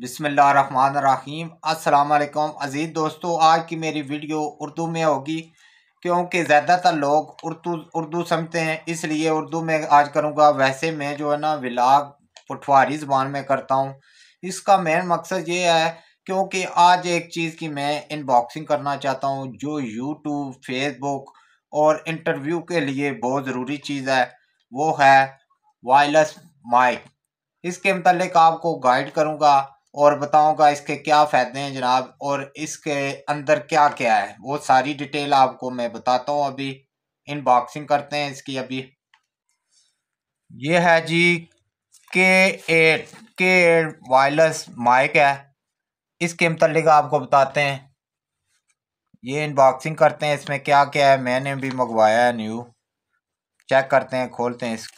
बिसमीम अल्लाम अज़ीज़ दोस्तों आज की मेरी वीडियो उर्दू में होगी क्योंकि ज़्यादातर लोग उर्दू उर्दू समझते हैं इसलिए उर्दू में आज करूँगा वैसे मैं जो है ना विलाग पठवारी ज़बान में करता हूँ इसका मेन मकसद ये है क्योंकि आज एक चीज़ की मैं इनबॉक्सिंग करना चाहता हूँ जो यूट्यूब फेसबुक और इंटरव्यू के लिए बहुत ज़रूरी चीज़ है वो है वायरलेस माइक इसके मतलब आपको गाइड करूँगा और बताऊंगा इसके क्या फ़ायदे हैं जनाब और इसके अंदर क्या क्या है वो सारी डिटेल आपको मैं बताता हूँ अभी इनबॉक्सिंग करते हैं इसकी अभी ये है जी के एट के एट वायरलेस माइक है इसके मतलब आपको बताते हैं ये इनबॉक्सिंग करते हैं इसमें क्या क्या है मैंने भी मंगवाया है न्यू चेक करते हैं खोलते हैं इसको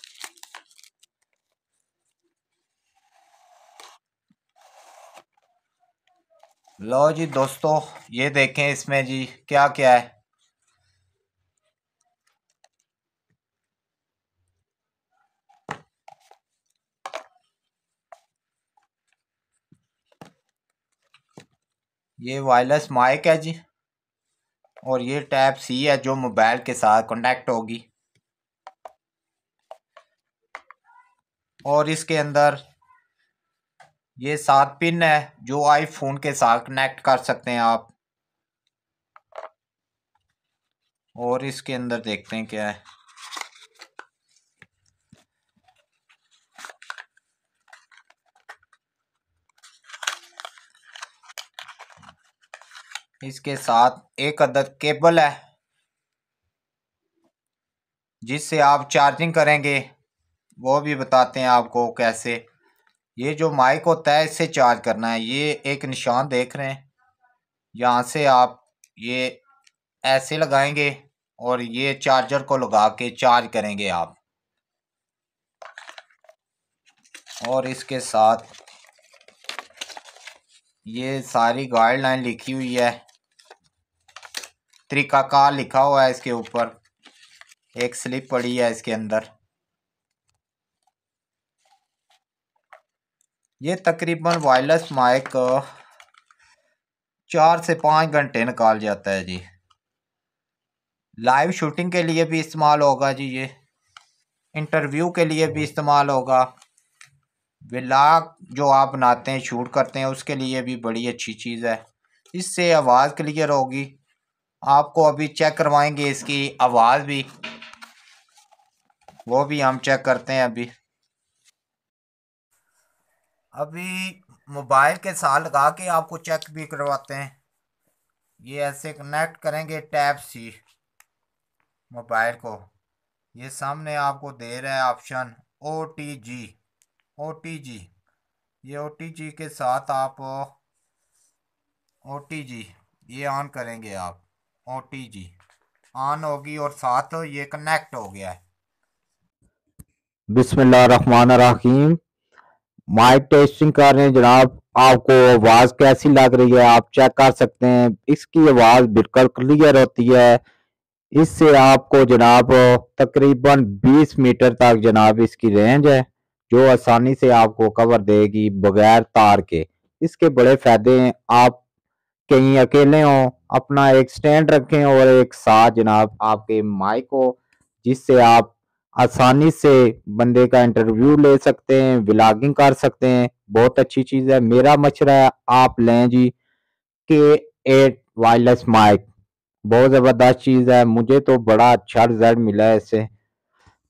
लो जी दोस्तों ये देखें इसमें जी क्या क्या है ये वायरलेस माइक है जी और ये टैप सी है जो मोबाइल के साथ कनेक्ट होगी और इसके अंदर ये सात पिन है जो आईफोन के साथ कनेक्ट कर सकते हैं आप और इसके अंदर देखते हैं क्या है इसके साथ एक अदद केबल है जिससे आप चार्जिंग करेंगे वो भी बताते हैं आपको कैसे ये जो माइक होता है इससे चार्ज करना है ये एक निशान देख रहे हैं यहाँ से आप ये ऐसे लगाएंगे और ये चार्जर को लगा के चार्ज करेंगे आप और इसके साथ ये सारी गाइडलाइन लिखी हुई है तरीकाकार लिखा हुआ है इसके ऊपर एक स्लिप पड़ी है इसके अंदर ये तकरीबन वायरलेस माइक चार से पाँच घंटे निकाल जाता है जी लाइव शूटिंग के लिए भी इस्तेमाल होगा जी ये इंटरव्यू के लिए भी इस्तेमाल होगा ब्लाग जो आप बनाते हैं शूट करते हैं उसके लिए भी बड़ी अच्छी चीज़ है इससे आवाज़ क्लियर होगी आपको अभी चेक करवाएंगे इसकी आवाज़ भी वो भी हम चेक करते हैं अभी अभी मोबाइल के साथ लगा के आपको चेक भी करवाते हैं ये ऐसे कनेक्ट करेंगे टैप सी मोबाइल को ये सामने आपको दे रहा है option O T G O T G ये ओ टी जी के साथ आप ओ टी जी ये ऑन करेंगे आप ओ टी जी ऑन होगी और साथ ये कनेक्ट हो गया है रहीम माइक टेस्टिंग कर रहे हैं जनाब आपको आवाज़ कैसी लग रही है आप चेक कर सकते हैं इसकी आवाज़ बिल्कुल क्लियर होती है इससे आपको जनाब तकरीबन 20 मीटर तक जनाब इसकी रेंज है जो आसानी से आपको कवर देगी बगैर तार के इसके बड़े फ़ायदे हैं आप कहीं अकेले हो अपना एक स्टैंड रखें और एक साथ जनाब आपके माइक हो जिससे आप आसानी से बंदे का इंटरव्यू ले सकते हैं व्लागिंग कर सकते हैं बहुत अच्छी चीज है मेरा मशरा है आप लें जी के एट वायरलेस माइक बहुत ज़बरदस्त चीज़ है मुझे तो बड़ा अच्छा रिजल्ट मिला है इससे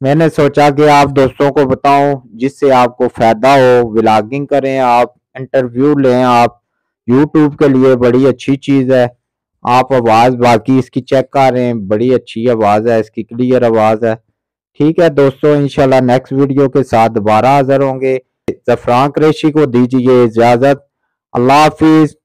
मैंने सोचा कि आप दोस्तों को बताऊं जिससे आपको फ़ायदा हो व्लागिंग करें आप इंटरव्यू लें आप यूट्यूब के लिए बड़ी अच्छी चीज़ है आप आवाज़ बाकी इसकी चेक कर रहे हैं बड़ी अच्छी आवाज़ है इसकी क्लियर आवाज़ है ठीक है दोस्तों इंशाल्लाह नेक्स्ट वीडियो के साथ दोबारा हाजिर होंगे जफरान क्रेशी को दीजिए इजाज़त अल्लाह हाफिज़